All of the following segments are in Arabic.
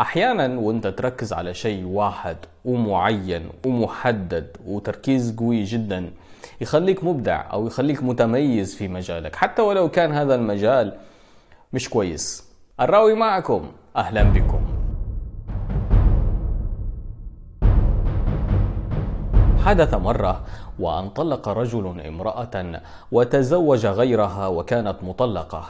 احيانا وانت تركز على شيء واحد ومعين ومحدد وتركيز قوي جدا يخليك مبدع او يخليك متميز في مجالك حتى ولو كان هذا المجال مش كويس الراوي معكم اهلا بكم حدث مرة وأن طلق رجل امرأة وتزوج غيرها وكانت مطلقة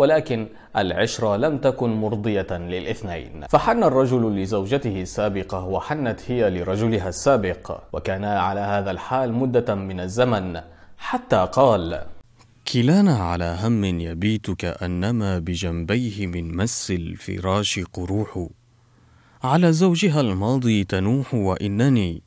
ولكن العشرة لم تكن مرضية للاثنين فحن الرجل لزوجته السابقة وحنت هي لرجلها السابق وكانا على هذا الحال مدة من الزمن حتى قال كلانا على هم يبيت كأنما بجنبيه من مس الفراش قروح على زوجها الماضي تنوح وإنني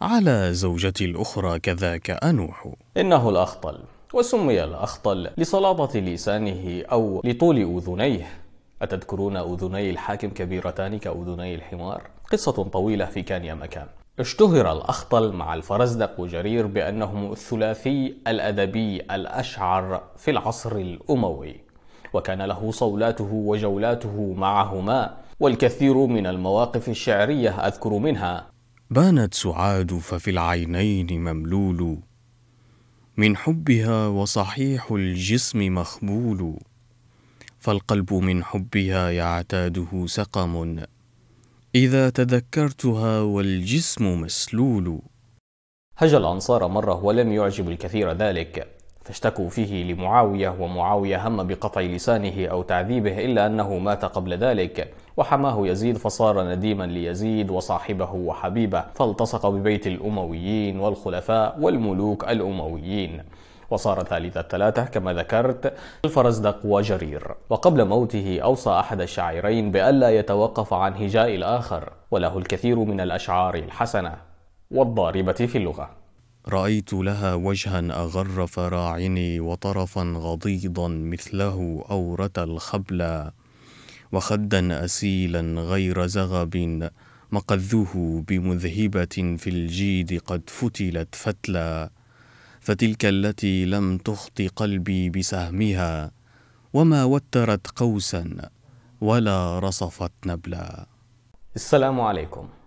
على زوجتي الأخرى كذاك أنوح إنه الأخطل وسمي الأخطل لصلابة لسانه أو لطول أذنيه أتذكرون أذني الحاكم كبيرتان كأذني الحمار؟ قصة طويلة في كان يا مكان اشتهر الأخطل مع الفرزدق وجرير بأنهم الثلاثي الأدبي الأشعر في العصر الأموي وكان له صولاته وجولاته معهما والكثير من المواقف الشعرية أذكر منها بانت سعاد ففي العينين مملول من حبها وصحيح الجسم مخبول فالقلب من حبها يعتاده سقم إذا تذكرتها والجسم مسلول هجا الأنصار مرة ولم يعجب الكثير ذلك فاشتكوا فيه لمعاوية ومعاوية هم بقطع لسانه أو تعذيبه إلا أنه مات قبل ذلك وحماه يزيد فصار نديما ليزيد وصاحبه وحبيبه فالتصق ببيت الأمويين والخلفاء والملوك الأمويين وصار ثالث الثلاثة كما ذكرت الفرزدق وجرير وقبل موته أوصى أحد الشاعرين بألا يتوقف عن هجاء الآخر وله الكثير من الأشعار الحسنة والضاربة في اللغة رأيت لها وجها أغر فراعني وطرفا غضيضا مثله أورة الخبلة وخدا أسيلا غير زغب مقذوه بمذهبة في الجيد قد فتلت فتلى فتلك التي لم تخط قلبي بسهمها وما وترت قوسا ولا رصفت نبلا السلام عليكم